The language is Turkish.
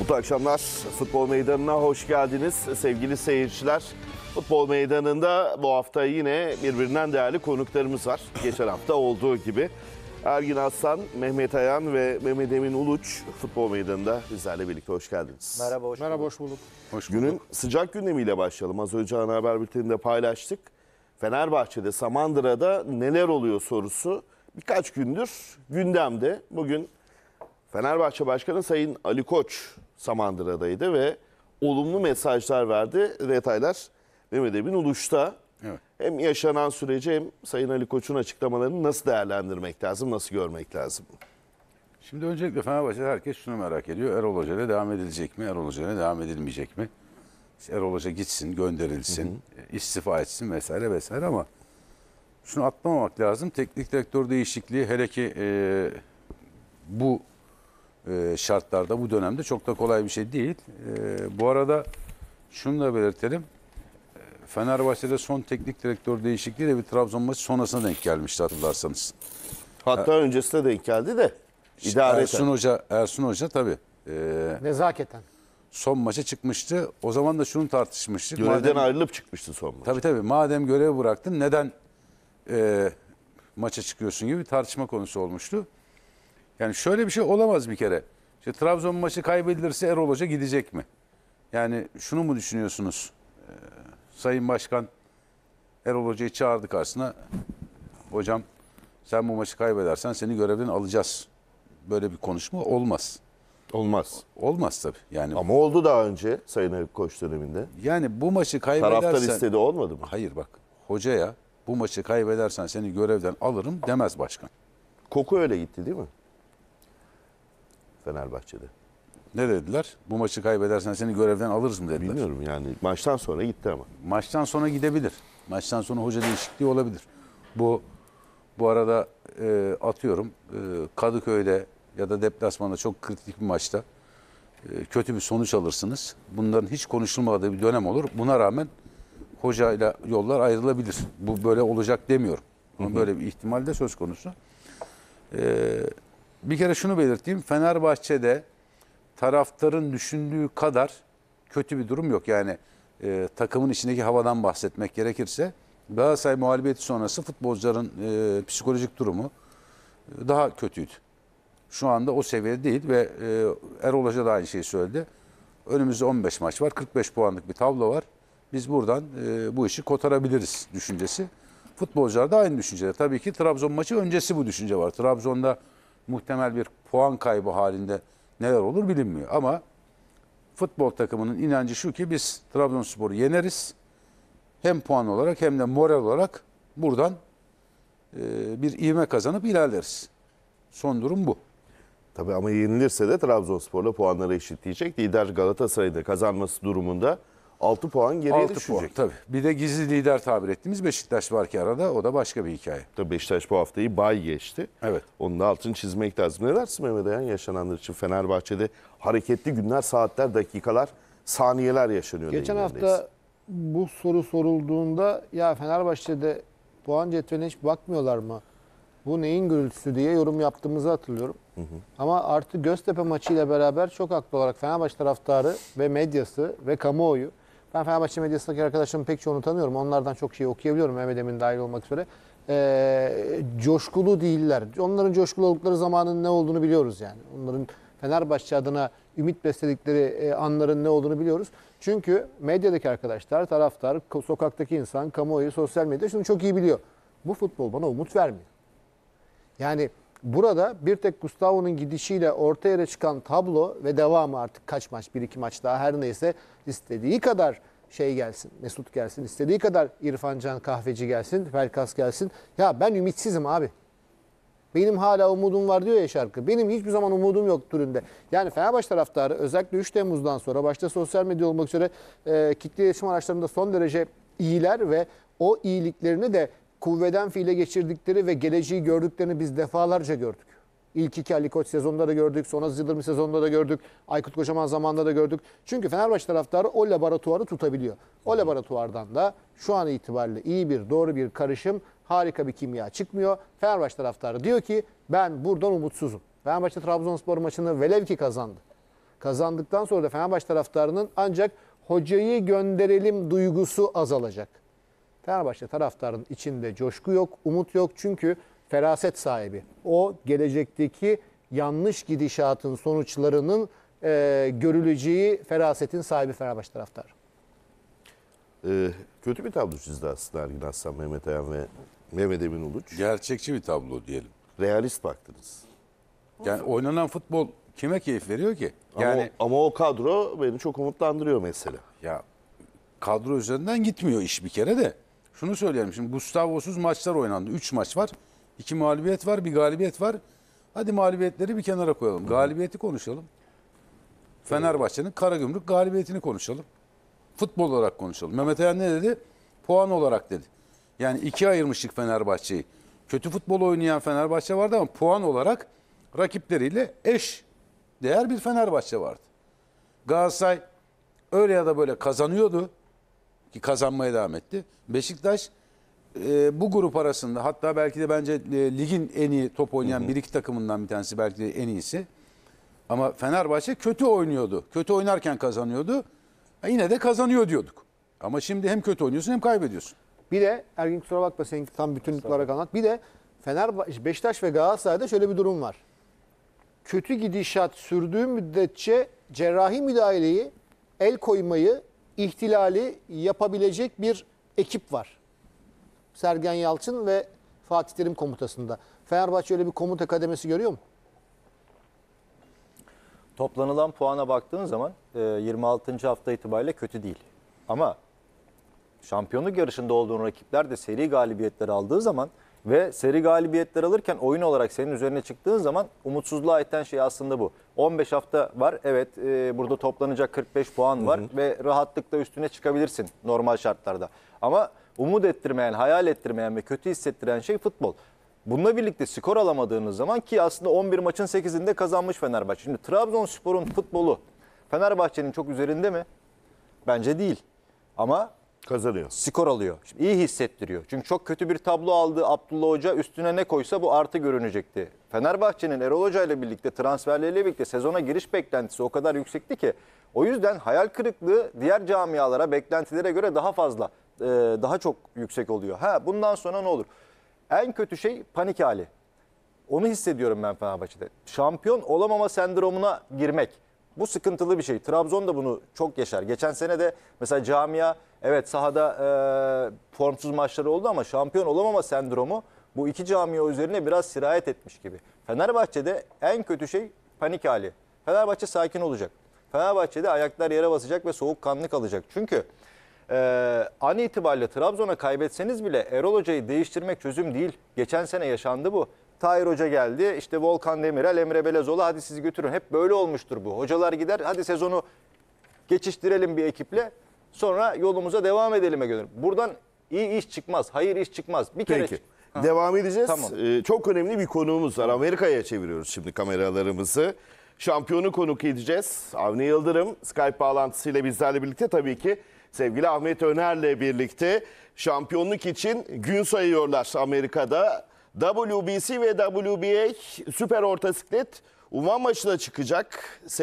Mutlu akşamlar. Futbol Meydanı'na hoş geldiniz sevgili seyirciler. Futbol Meydanı'nda bu hafta yine birbirinden değerli konuklarımız var. Geçen hafta olduğu gibi. Ergin Aslan, Mehmet Ayan ve Mehmet Emin Uluç Futbol Meydanı'nda bizlerle birlikte hoş geldiniz. Merhaba, hoş Merhaba, hoş bulduk. Hoş bulduk. Günün sıcak gündemiyle başlayalım. Az önce ana haber bülteninde paylaştık. Fenerbahçe'de, Samandıra'da neler oluyor sorusu birkaç gündür gündemde. Bugün Fenerbahçe Başkanı Sayın Ali Koç Samandıra'daydı ve olumlu mesajlar verdi. Detaylar Mehmet Emin Uluş'ta. Evet. Hem yaşanan süreci hem Sayın Ali Koç'un açıklamalarını nasıl değerlendirmek lazım, nasıl görmek lazım? Şimdi öncelikle Fenerbahçe'de herkes şunu merak ediyor. Erol Hoca devam edilecek mi? Erol Hoca devam edilmeyecek mi? İşte Erol Hoca gitsin, gönderilsin, hı hı. E, istifa etsin vesaire vesaire ama şunu atlamamak lazım. Teknik direktör değişikliği hele ki e, bu e, şartlarda bu dönemde çok da kolay bir şey değil. E, bu arada şunu da belirtelim. E, Fenerbahçe'de son teknik direktör değişikliği de bir Trabzon maçı sonrasına denk gelmişti hatırlarsanız. Hatta er, öncesine denk geldi de idare Ersun eden. Hoca, Ersun Hoca tabii. E, Nezaketen. Son maça çıkmıştı. O zaman da şunu tartışmıştık. Görevden madem, ayrılıp çıkmıştı son maça. Tabii tabii. Madem görevi bıraktın neden e, maça çıkıyorsun gibi bir tartışma konusu olmuştu. Yani şöyle bir şey olamaz bir kere. İşte Trabzon maçı kaybedilirse Erol Hoca gidecek mi? Yani şunu mu düşünüyorsunuz? Ee, Sayın Başkan Erol Hoca'yı çağırdı karşısına. Hocam sen bu maçı kaybedersen seni görevden alacağız. Böyle bir konuşma olmaz. Olmaz. Olmaz tabii. Yani Ama oldu daha önce Sayın Haluk Koç döneminde. yani bu maçı kaybedersen Taraftar istedi olmadı mı? Hayır bak. Hocaya bu maçı kaybedersen seni görevden alırım demez başkan. Koku öyle gitti değil mi? Fenerbahçe'de. Ne dediler? Bu maçı kaybedersen seni görevden alırız mı dediler. Bilmiyorum yani maçtan sonra gitti ama. Maçtan sonra gidebilir. Maçtan sonra hoca değişikliği olabilir. Bu bu arada e, atıyorum e, Kadıköy'de ya da deplasmanda çok kritik bir maçta e, kötü bir sonuç alırsınız. Bunların hiç konuşulmadığı bir dönem olur. Buna rağmen hocayla yollar ayrılabilir. Bu böyle olacak demiyorum. Ama böyle bir ihtimal de söz konusu. Eee bir kere şunu belirteyim. Fenerbahçe'de taraftarın düşündüğü kadar kötü bir durum yok. Yani e, takımın içindeki havadan bahsetmek gerekirse Galatasaray muhalifiyeti sonrası futbolcuların e, psikolojik durumu e, daha kötüydü. Şu anda o seviyede değil ve e, Erol Hoca da aynı şeyi söyledi. Önümüzde 15 maç var, 45 puanlık bir tablo var. Biz buradan e, bu işi kotarabiliriz düşüncesi. Futbolcular da aynı düşüncede. Tabii ki Trabzon maçı öncesi bu düşünce var. Trabzon'da muhtemel bir puan kaybı halinde neler olur bilinmiyor. Ama futbol takımının inancı şu ki biz Trabzonspor'u yeneriz. Hem puan olarak hem de moral olarak buradan e, bir ivme kazanıp ilerleriz. Son durum bu. Tabii ama yenilirse de Trabzonspor'la puanları eşitleyecek. Lider Galatasaray'da kazanması durumunda 6 puan geriye 6 düşecek. Puan, tabii. Bir de gizli lider tabir ettiğimiz Beşiktaş var ki arada o da başka bir hikaye. Tabii Beşiktaş bu haftayı bay geçti. Evet. Onun da altını çizmek lazım. Ne dersin Mehmet Ayan yaşananlar için Fenerbahçe'de hareketli günler, saatler, dakikalar, saniyeler yaşanıyor. Geçen hafta bu soru sorulduğunda ya Fenerbahçe'de puan cetveline hiç bakmıyorlar mı? Bu neyin gürültüsü diye yorum yaptığımızı hatırlıyorum. Hı hı. Ama artık Göztepe maçıyla beraber çok haklı olarak Fenerbahçe taraftarı ve medyası ve kamuoyu ben Fenerbahçe medyasındaki arkadaşlarımın pek çoğunu tanıyorum. Onlardan çok şey okuyabiliyorum Mehmet Emin dahil olmak üzere. Ee, coşkulu değiller. Onların coşkulu oldukları zamanın ne olduğunu biliyoruz yani. Onların Fenerbahçe adına ümit besledikleri e, anların ne olduğunu biliyoruz. Çünkü medyadaki arkadaşlar, taraftar, sokaktaki insan, kamuoyu, sosyal medya şunu çok iyi biliyor. Bu futbol bana umut vermiyor. Yani burada bir tek Gustavo'nun gidişiyle ortaya çıkan tablo ve devamı artık kaç maç, bir iki maç daha her neyse istediği kadar şey gelsin, Mesut gelsin, istediği kadar İrfan Can Kahveci gelsin, Pelkas gelsin. Ya ben ümitsizim abi. Benim hala umudum var diyor ya şarkı. Benim hiçbir zaman umudum yok türünde. Yani Fenerbahçe taraftarı özellikle 3 Temmuz'dan sonra başta sosyal medya olmak üzere e, kitle iletişim araçlarında son derece iyiler ve o iyiliklerini de kuvveden fiile geçirdikleri ve geleceği gördüklerini biz defalarca gördük. İlk iki Ali Koç sezonunda da gördük. Son Aziz Yıldırım sezonunda da gördük. Aykut Kocaman zamanında da gördük. Çünkü Fenerbahçe taraftarı o laboratuvarı tutabiliyor. O laboratuvardan da şu an itibariyle iyi bir, doğru bir karışım, harika bir kimya çıkmıyor. Fenerbahçe taraftarı diyor ki ben buradan umutsuzum. Fenerbahçe Trabzonspor maçını velev ki kazandı. Kazandıktan sonra da Fenerbahçe taraftarının ancak hocayı gönderelim duygusu azalacak. Fenerbahçe taraftarının içinde coşku yok, umut yok. Çünkü feraset sahibi. O gelecekteki yanlış gidişatın sonuçlarının e, görüleceği ferasetin sahibi Fenerbahçe taraftarı. E, kötü bir tablo çizdi aslında Ergin Aslan, Mehmet Ayan ve Mehmet Emin Uluç. Gerçekçi bir tablo diyelim. Realist baktınız. Yani oynanan futbol kime keyif veriyor ki? Yani ama, ama o kadro beni çok umutlandırıyor mesela. Ya kadro üzerinden gitmiyor iş bir kere de. Şunu söyleyelim şimdi Gustavo'suz maçlar oynandı. 3 maç var. İki mağlubiyet var, bir galibiyet var. Hadi mağlubiyetleri bir kenara koyalım. Galibiyeti konuşalım. Fenerbahçe'nin Karagümrük galibiyetini konuşalım. Futbol olarak konuşalım. Mehmet Ayan ne dedi? Puan olarak dedi. Yani iki ayırmıştık Fenerbahçe'yi. Kötü futbol oynayan Fenerbahçe vardı ama puan olarak rakipleriyle eş değer bir Fenerbahçe vardı. Galatasaray öyle ya da böyle kazanıyordu ki kazanmaya devam etti. Beşiktaş e, bu grup arasında hatta belki de bence e, ligin en iyi top oynayan bir iki takımından bir tanesi belki de en iyisi. Ama Fenerbahçe kötü oynuyordu. Kötü oynarken kazanıyordu. Ha, yine de kazanıyor diyorduk. Ama şimdi hem kötü oynuyorsun hem kaybediyorsun. Bir de Ergin kusura bakma sen tam bütün olarak anlat. Bir de Fenerbahçe, Beşiktaş ve Galatasaray'da şöyle bir durum var. Kötü gidişat sürdüğü müddetçe cerrahi müdahaleyi, el koymayı, ihtilali yapabilecek bir ekip var. Sergen Yalçın ve Fatih Terim komutasında. Fenerbahçe öyle bir komuta kademesi görüyor mu? Toplanılan puana baktığın zaman 26. E, hafta itibariyle kötü değil. Ama şampiyonluk yarışında olduğun rakipler de seri galibiyetler aldığı zaman ve seri galibiyetler alırken oyun olarak senin üzerine çıktığın zaman umutsuzluğa iten şey aslında bu. 15 hafta var. Evet e, burada toplanacak 45 puan var hı hı. ve rahatlıkla üstüne çıkabilirsin normal şartlarda. Ama umut ettirmeyen, hayal ettirmeyen ve kötü hissettiren şey futbol. Bununla birlikte skor alamadığınız zaman ki aslında 11 maçın 8'inde kazanmış Fenerbahçe. Şimdi Trabzonspor'un futbolu Fenerbahçe'nin çok üzerinde mi? Bence değil. Ama kazanıyor. Skor alıyor. Şimdi iyi hissettiriyor. Çünkü çok kötü bir tablo aldı Abdullah Hoca. Üstüne ne koysa bu artı görünecekti. Fenerbahçe'nin Erol Hoca ile birlikte transferleriyle birlikte sezona giriş beklentisi o kadar yüksekti ki o yüzden hayal kırıklığı diğer camialara beklentilere göre daha fazla e, daha çok yüksek oluyor. Ha bundan sonra ne olur? En kötü şey panik hali. Onu hissediyorum ben Fenerbahçe'de. Şampiyon olamama sendromuna girmek. Bu sıkıntılı bir şey. Trabzon da bunu çok yaşar. Geçen sene de mesela camia evet sahada e, formsuz maçları oldu ama şampiyon olamama sendromu bu iki camia üzerine biraz sirayet etmiş gibi. Fenerbahçe'de en kötü şey panik hali. Fenerbahçe sakin olacak. Fenerbahçe'de ayaklar yere basacak ve soğukkanlı kalacak. Çünkü ee, an itibariyle Trabzon'a kaybetseniz bile Erol Hoca'yı değiştirmek çözüm değil. Geçen sene yaşandı bu. Tahir Hoca geldi. İşte Volkan Demirel, Emre Belezoğlu hadi sizi götürün. Hep böyle olmuştur bu. Hocalar gider hadi sezonu geçiştirelim bir ekiple. Sonra yolumuza devam edelim'e gelir. Buradan iyi iş çıkmaz, hayır iş çıkmaz. Bir kere Peki. Devam edeceğiz. Tamam. Ee, çok önemli bir konuğumuz var. Amerika'ya çeviriyoruz şimdi kameralarımızı. Şampiyonu konuk edeceğiz. Avni Yıldırım Skype bağlantısıyla bizlerle birlikte tabii ki sevgili Ahmet Öner'le birlikte şampiyonluk için gün sayıyorlar Amerika'da. WBC ve WBA süper orta ortasiklet Uman maçına çıkacak.